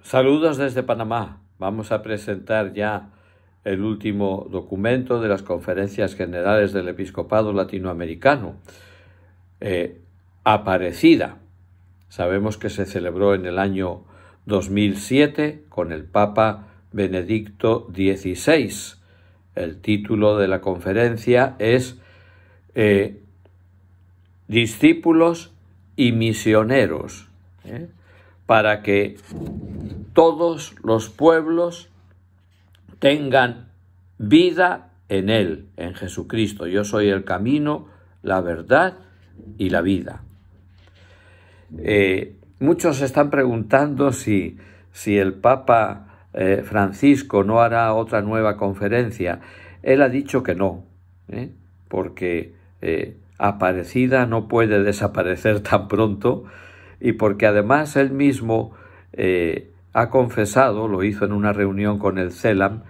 Saludos desde Panamá. Vamos a presentar ya el último documento de las conferencias generales del episcopado latinoamericano, eh, aparecida. Sabemos que se celebró en el año 2007 con el Papa Benedicto XVI. El título de la conferencia es eh, Discípulos y Misioneros. ¿eh? para que todos los pueblos tengan vida en Él, en Jesucristo. Yo soy el camino, la verdad y la vida. Eh, muchos están preguntando si, si el Papa eh, Francisco no hará otra nueva conferencia. Él ha dicho que no, ¿eh? porque aparecida no puede desaparecer tan pronto y porque además él mismo eh, ha confesado, lo hizo en una reunión con el CELAM,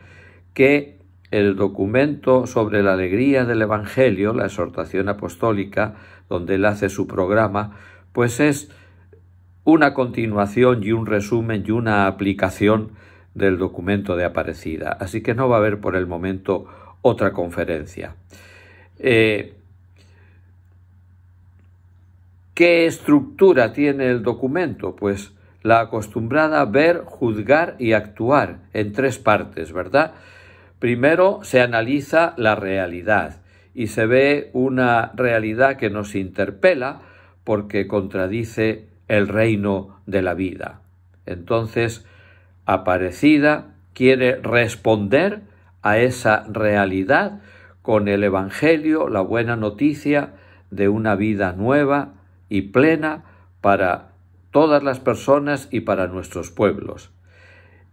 que el documento sobre la alegría del Evangelio, la exhortación apostólica, donde él hace su programa, pues es una continuación y un resumen y una aplicación del documento de Aparecida. Así que no va a haber por el momento otra conferencia. Eh, ¿Qué estructura tiene el documento? Pues la acostumbrada a ver, juzgar y actuar en tres partes, ¿verdad? Primero se analiza la realidad y se ve una realidad que nos interpela porque contradice el reino de la vida. Entonces, Aparecida quiere responder a esa realidad con el Evangelio, la buena noticia de una vida nueva, y plena para todas las personas y para nuestros pueblos.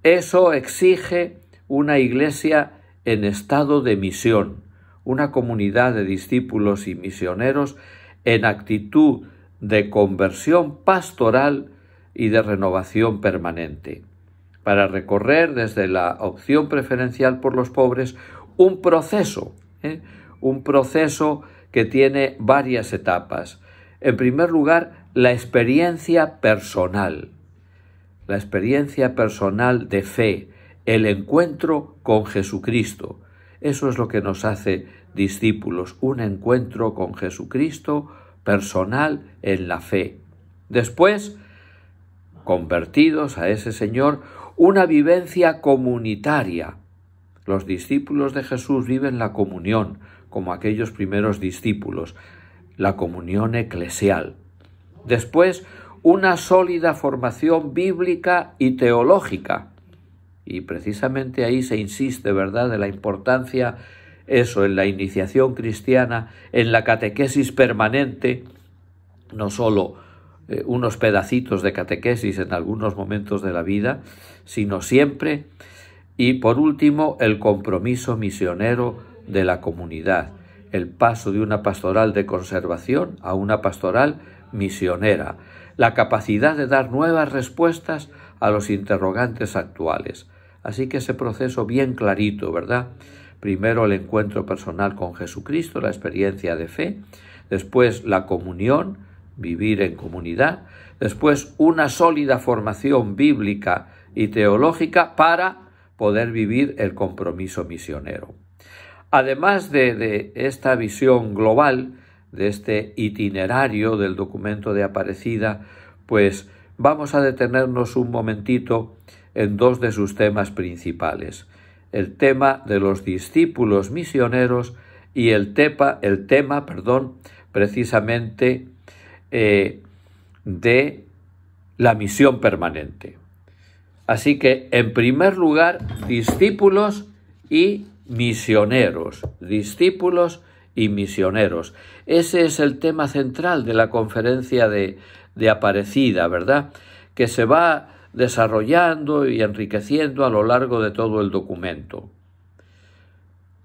Eso exige una iglesia en estado de misión, una comunidad de discípulos y misioneros en actitud de conversión pastoral y de renovación permanente, para recorrer desde la opción preferencial por los pobres un proceso, ¿eh? un proceso que tiene varias etapas, en primer lugar, la experiencia personal. La experiencia personal de fe, el encuentro con Jesucristo. Eso es lo que nos hace discípulos, un encuentro con Jesucristo personal en la fe. Después, convertidos a ese Señor, una vivencia comunitaria. Los discípulos de Jesús viven la comunión, como aquellos primeros discípulos la comunión eclesial. Después, una sólida formación bíblica y teológica. Y precisamente ahí se insiste, ¿verdad?, de la importancia, eso, en la iniciación cristiana, en la catequesis permanente, no sólo eh, unos pedacitos de catequesis en algunos momentos de la vida, sino siempre. Y por último, el compromiso misionero de la comunidad el paso de una pastoral de conservación a una pastoral misionera, la capacidad de dar nuevas respuestas a los interrogantes actuales. Así que ese proceso bien clarito, ¿verdad? Primero el encuentro personal con Jesucristo, la experiencia de fe, después la comunión, vivir en comunidad, después una sólida formación bíblica y teológica para poder vivir el compromiso misionero. Además de, esta visión global, de este itinerario del documento de Aparecida, pues vamos a detenernos un momentito en dos de sus temas principales, el tema de los discípulos misioneros y el, tepa, el tema, perdón, precisamente eh, de la misión permanente. Así que, en primer lugar, discípulos y misioneros, discípulos y misioneros. Ese es el tema central de la conferencia de, de Aparecida, ¿verdad? Que se va desarrollando y enriqueciendo a lo largo de todo el documento.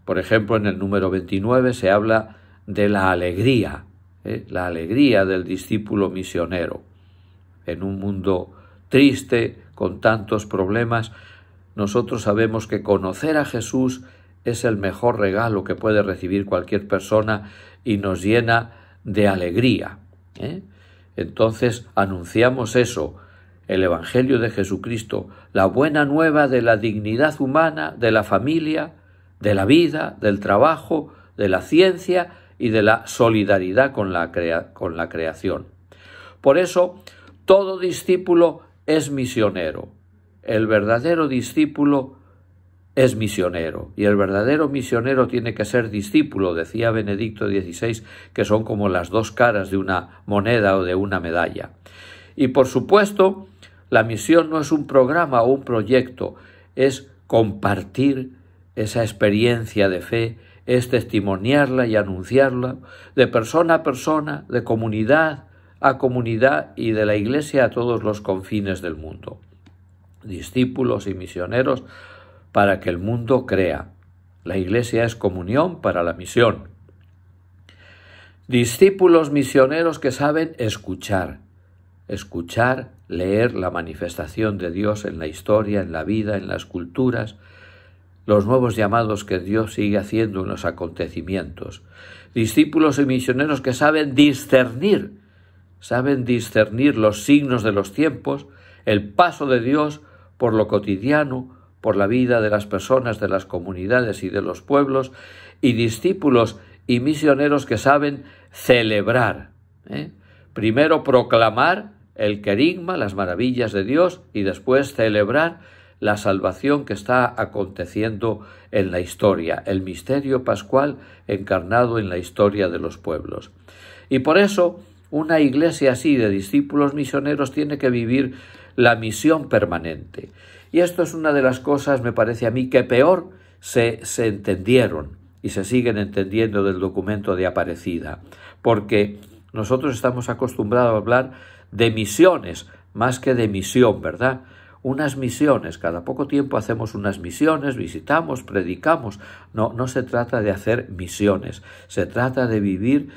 Por ejemplo, en el número 29 se habla de la alegría, ¿eh? la alegría del discípulo misionero. En un mundo triste, con tantos problemas, nosotros sabemos que conocer a Jesús es el mejor regalo que puede recibir cualquier persona y nos llena de alegría. ¿eh? Entonces anunciamos eso, el Evangelio de Jesucristo, la buena nueva de la dignidad humana, de la familia, de la vida, del trabajo, de la ciencia y de la solidaridad con la, con la creación. Por eso, todo discípulo es misionero. El verdadero discípulo es misionero, y el verdadero misionero tiene que ser discípulo, decía Benedicto XVI, que son como las dos caras de una moneda o de una medalla. Y por supuesto, la misión no es un programa o un proyecto, es compartir esa experiencia de fe, es testimoniarla y anunciarla de persona a persona, de comunidad a comunidad y de la Iglesia a todos los confines del mundo. Discípulos y misioneros para que el mundo crea. La Iglesia es comunión para la misión. Discípulos misioneros que saben escuchar. Escuchar, leer la manifestación de Dios en la historia, en la vida, en las culturas, los nuevos llamados que Dios sigue haciendo en los acontecimientos. Discípulos y misioneros que saben discernir, saben discernir los signos de los tiempos, el paso de Dios por lo cotidiano, por la vida de las personas, de las comunidades y de los pueblos, y discípulos y misioneros que saben celebrar. ¿eh? Primero proclamar el querigma, las maravillas de Dios, y después celebrar la salvación que está aconteciendo en la historia, el misterio pascual encarnado en la historia de los pueblos. Y por eso una iglesia así de discípulos misioneros tiene que vivir la misión permanente. Y esto es una de las cosas, me parece a mí, que peor se, se entendieron y se siguen entendiendo del documento de Aparecida, porque nosotros estamos acostumbrados a hablar de misiones más que de misión, ¿verdad? unas misiones, cada poco tiempo hacemos unas misiones, visitamos, predicamos. No, no se trata de hacer misiones, se trata de vivir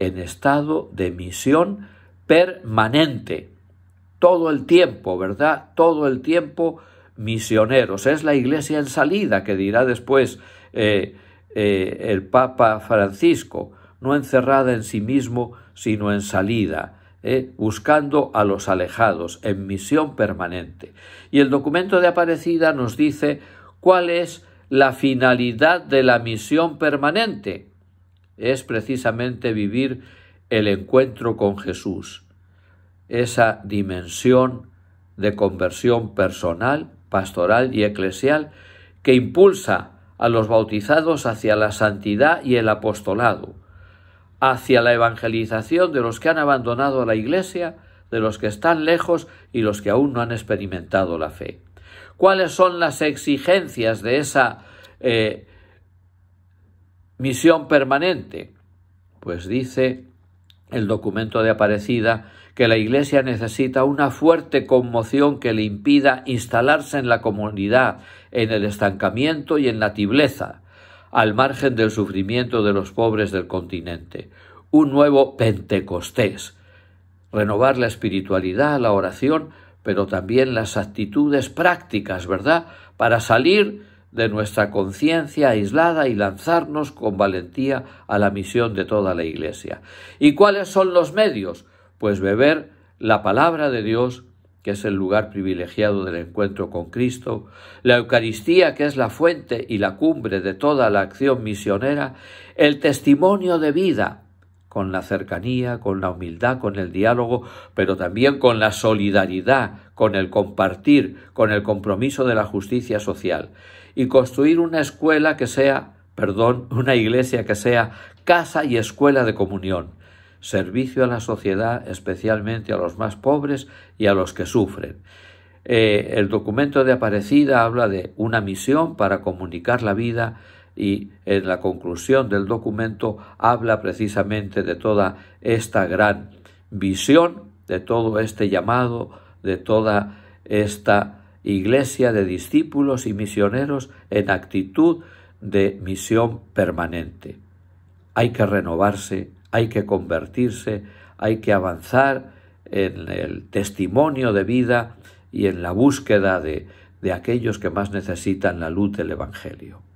en estado de misión permanente todo el tiempo, ¿verdad? Todo el tiempo misioneros. Es la iglesia en salida que dirá después eh, eh, el Papa Francisco, no encerrada en sí mismo, sino en salida. Eh, buscando a los alejados, en misión permanente. Y el documento de Aparecida nos dice cuál es la finalidad de la misión permanente. Es precisamente vivir el encuentro con Jesús, esa dimensión de conversión personal, pastoral y eclesial que impulsa a los bautizados hacia la santidad y el apostolado, hacia la evangelización de los que han abandonado la Iglesia, de los que están lejos y los que aún no han experimentado la fe. ¿Cuáles son las exigencias de esa eh, misión permanente? Pues dice el documento de Aparecida que la Iglesia necesita una fuerte conmoción que le impida instalarse en la comunidad, en el estancamiento y en la tibleza, al margen del sufrimiento de los pobres del continente. Un nuevo Pentecostés. Renovar la espiritualidad, la oración, pero también las actitudes prácticas, ¿verdad? Para salir de nuestra conciencia aislada y lanzarnos con valentía a la misión de toda la Iglesia. ¿Y cuáles son los medios? pues beber la palabra de Dios, que es el lugar privilegiado del encuentro con Cristo, la Eucaristía, que es la fuente y la cumbre de toda la acción misionera, el testimonio de vida, con la cercanía, con la humildad, con el diálogo, pero también con la solidaridad, con el compartir, con el compromiso de la justicia social, y construir una escuela que sea, perdón, una iglesia que sea casa y escuela de comunión, servicio a la sociedad, especialmente a los más pobres y a los que sufren. Eh, el documento de Aparecida habla de una misión para comunicar la vida y en la conclusión del documento habla precisamente de toda esta gran visión, de todo este llamado, de toda esta iglesia de discípulos y misioneros en actitud de misión permanente. Hay que renovarse hay que convertirse, hay que avanzar en el testimonio de vida y en la búsqueda de, de aquellos que más necesitan la luz del Evangelio.